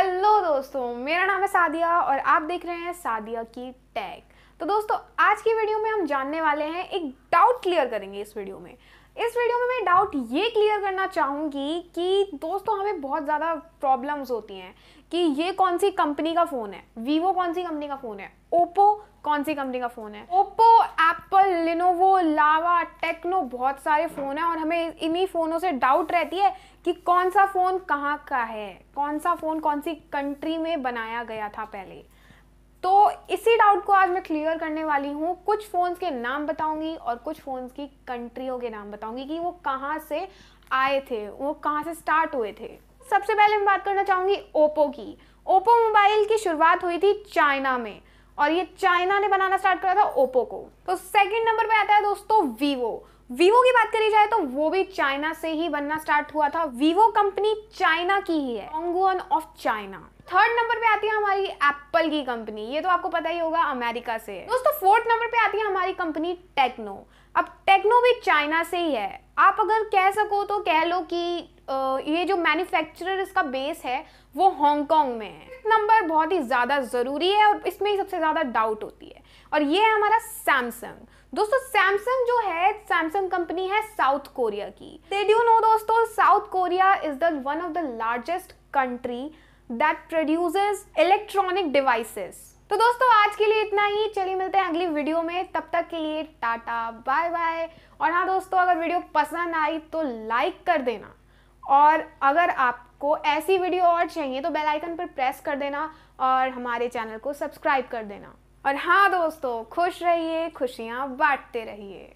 hello दोस्तों मेरा नाम है सादिया और आप देख रहे हैं सादिया की टैग तो दोस्तों आज की वीडियो में हम जानने वाले हैं एक डाउट क्लियर करेंगे इस वीडियो में इस वीडियो में मैं डाउट ये क्लियर करना चाहूँगी कि दोस्तों हमें बहुत ज़्यादा प्रॉब्लम्स होती हैं कि ये कौन सी कंपनी का फ़ोन है वीवो कौन सी कंपनी का फ़ोन है ओप्पो कौन सी कंपनी का फ़ोन है Oppo Apple Lenovo Lava Tecno बहुत सारे फ़ोन हैं और हमें इन्हीं फ़ोनों से डाउट रहती है कि कौन सा फ़ोन कहाँ का है कौन सा फ़ोन कौन सी कंट्री में बनाया गया था पहले तो इसी डाउट को आज मैं क्लियर करने वाली हूँ कुछ फ़ोन्स के नाम बताऊंगी और कुछ फ़ोन्स की कंट्रियों के नाम बताऊंगी कि वो कहाँ से आए थे वो कहाँ से स्टार्ट हुए थे सबसे पहले मैं बात करना चाहूँगी ओप्पो की ओप्पो मोबाइल की शुरुआत हुई थी चाइना में और ये चाइना ने बनाना स्टार्ट करा था ओप्पो को तो सेकंड नंबर पे आता है दोस्तों वीवो वीवो की बात करी जाए तो वो भी चाइना से ही बनना स्टार्ट हुआ था वीवो कंपनी चाइना की ही है ऑफ चाइना थर्ड नंबर पे आती है हमारी एप्पल की कंपनी ये तो आपको पता ही होगा अमेरिका से है दोस्तों फोर्थ नंबर पे आती है हमारी कंपनी टेक्नो अब टेक्नो भी चाइना से ही है आप अगर कह सको तो कह लो कि ये जो मैन्युफैक्चरर इसका बेस है वो हांगकांग में है नंबर बहुत ही ज़्यादा ज़रूरी है और इसमें ही सबसे ज़्यादा डाउट होती है और ये है हमारा सैमसंग दोस्तों सैमसंग जो है सैमसंग कंपनी है साउथ कोरिया की डिड यू नो दोस्तों South Korea is the one of the largest country that produces electronic devices तो दोस्तों आज के लिए इतना ही चलिए मिलते हैं अगली वीडियो में तब तक के लिए टाटा बाय बाय और हाँ दोस्तों अगर वीडियो पसंद आई तो लाइक कर देना और अगर आपको ऐसी वीडियो और चाहिए तो बेल आइकन पर प्रेस कर देना और हमारे चैनल को सब्सक्राइब कर देना और हाँ दोस्तों खुश रहिए खुशियाँ बांटते रहिए